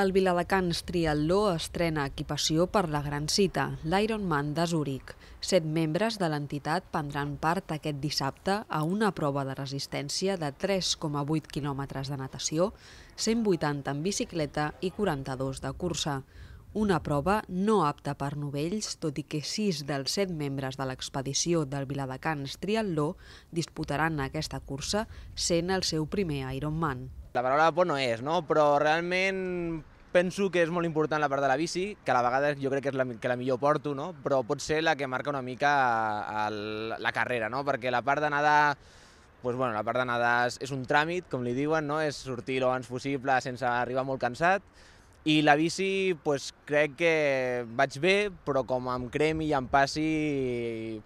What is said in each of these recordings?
El Viladecans Trialló estrena equipació per la gran cita, l'Ironman de Zúrich. Set membres de l'entitat prendran part aquest dissabte a una prova de resistència de 3,8 quilòmetres de natació, 180 en bicicleta i 42 de cursa. Una prova no apta per novells, tot i que sis dels set membres de l'expedició del Viladecans Trialló disputaran aquesta cursa, sent el seu primer Ironman. La paraula por no és, no? però realment penso que és molt important la part de la bici, que a la vegada jo crec que és la que la millor porto, no? però pot ser la que marca una mica el, la carrera, no? perquè la part de nedar pues bueno, la part de nedar és, és un tràmit, com li diuen, no? és sortir lo abans possible sense arribar molt cansat, i la bici, pues, crec que vaig bé, però com em cremi i em passi,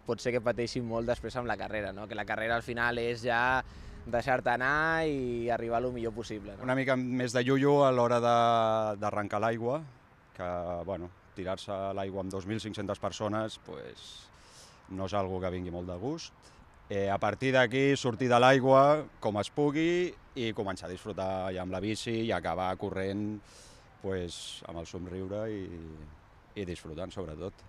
pot ser que pateixi molt després amb la carrera, no? que la carrera al final és ja deixar-te anar i arribar el millor possible. No? Una mica més de llullo a l'hora d'arrencar l'aigua, que, bueno, tirar-se a l'aigua amb 2.500 persones pues, no és algo que vingui molt de gust. Eh, a partir d'aquí, sortir de l'aigua com es pugui i començar a disfrutar ja amb la bici i acabar corrent pues, amb el somriure i, i disfrutant, sobretot.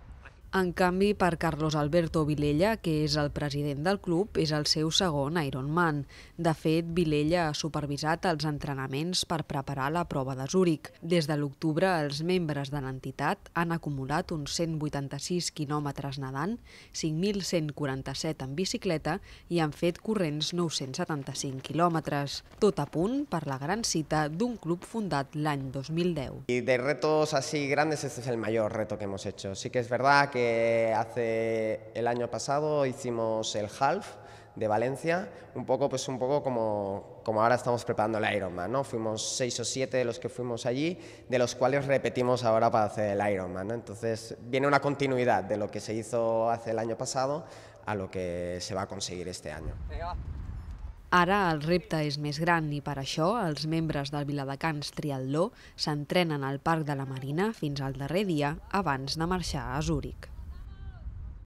En canvi, per Carlos Alberto Vilella, que és el president del club, és el seu segon Ironman. De fet, Vilella ha supervisat els entrenaments per preparar la prova de Zúrich. Des de l'octubre, els membres de l'entitat han acumulat uns 186 quilòmetres nedant, 5.147 en bicicleta i han fet corrents 975 quilòmetres. Tot a punt per la gran cita d'un club fundat l'any 2010. Y de retos así grandes, este es el mayor reto que hemos hecho. Sí que es verdad que hace el año pasado hicimos el half de Valencia, un poco, pues un poco como, ahora estamos preparando el Ironman, ¿no? Fuimos seis o siete de los que fuimos allí, de los cuales repetimos ahora para hacer el Ironman, Entonces viene una continuidad de lo que se hizo hace el año pasado a lo que se va a conseguir este año. Ara el repte és més gran i per això els membres del Viladecans Triatló s'entrenen al Parc de la Marina fins al darrer dia abans de marxar a Zúric.